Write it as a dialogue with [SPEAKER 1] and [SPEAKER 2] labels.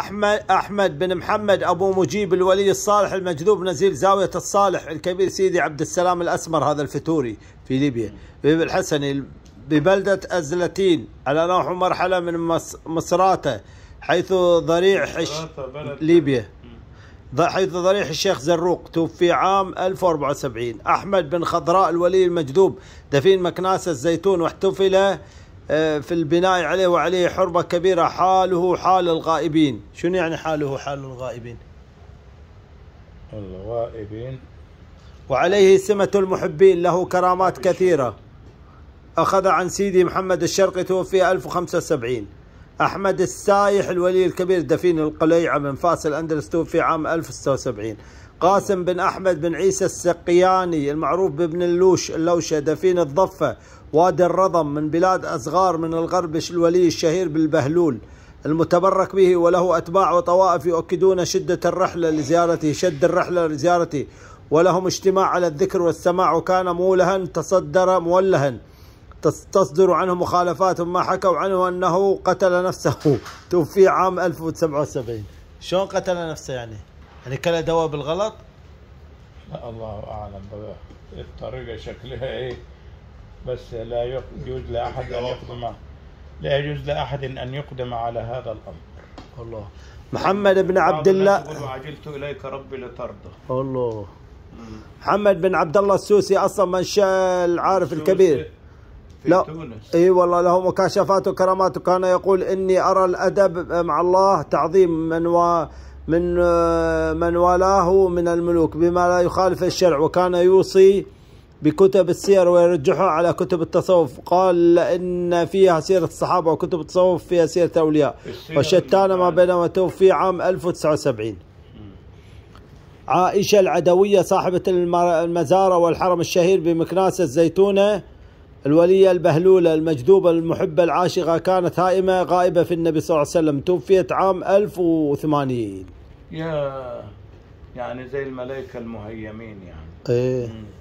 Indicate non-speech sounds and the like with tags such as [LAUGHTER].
[SPEAKER 1] أحمد أحمد بن محمد أبو مجيب الولي الصالح المجذوب نزيل زاوية الصالح الكبير سيدي عبد السلام الأسمر هذا الفتوري في ليبيا الحسني ببلدة أزلتين على نوح مرحلة من مصراتة حيث ضريع حش... ليبيا حيث ضريح الشيخ زروق توفي عام 1074 أحمد بن خضراء الولي المجذوب دفين مكناس الزيتون واحتفل آه، في البناء عليه وعليه حرمة كبيرة حاله حال الغائبين شنو يعني حاله حال الغائبين الغائبين وعليه سمة المحبين له كرامات كثيرة أخذ عن سيدي محمد الشرقي توفي 1075 أحمد السايح الولي الكبير دفين القليعة من فاس الأندلس توفي عام 1076 قاسم بن أحمد بن عيسى السقياني المعروف بابن اللوش اللوشة دفين الضفة وادي الرضم من بلاد أصغار من الغرب الولي الشهير بالبهلول المتبرك به وله أتباع وطوائف يؤكدون شدة الرحلة لزيارته شد الرحلة لزيارته ولهم اجتماع على الذكر والسماع وكان مولها تصدر مولها تصدر عنه مخالفات ما حكوا عنه أنه قتل نفسه [LAUGHS] توفي عام 1077 شلون قتل نفسه يعني؟ يعني كلا دواء بالغلط؟ لا الله اعلم الطريقه شكلها ايه بس لا يجوز لاحد ان يقدم لا يجوز لاحد ان يقدم على هذا الامر الله محمد بن عبد الله عجلت اليك ربي لترضى الله محمد بن عبد الله السوسي اصلا من العارف الكبير لا تونس اي والله له مكاشفات وكرامات وكان يقول اني ارى الادب مع الله تعظيم من و... من آه، من والاه من الملوك بما لا يخالف الشرع وكان يوصي بكتب السير ويرجحها على كتب التصوف قال إن فيها سيرة الصحابة وكتب التصوف فيها سيرة أولياء وشتان ما بينما توفي عام 1079 عائشة العدوية صاحبة المزارة والحرم الشهير بمكناس الزيتونة الولية البهلولة المجذوبة المحبة العاشقة كانت هائمة غائبة في النبي صلى الله عليه وسلم توفيت عام 1080 يا يعني زي الملائكة المهيمين يعني ايه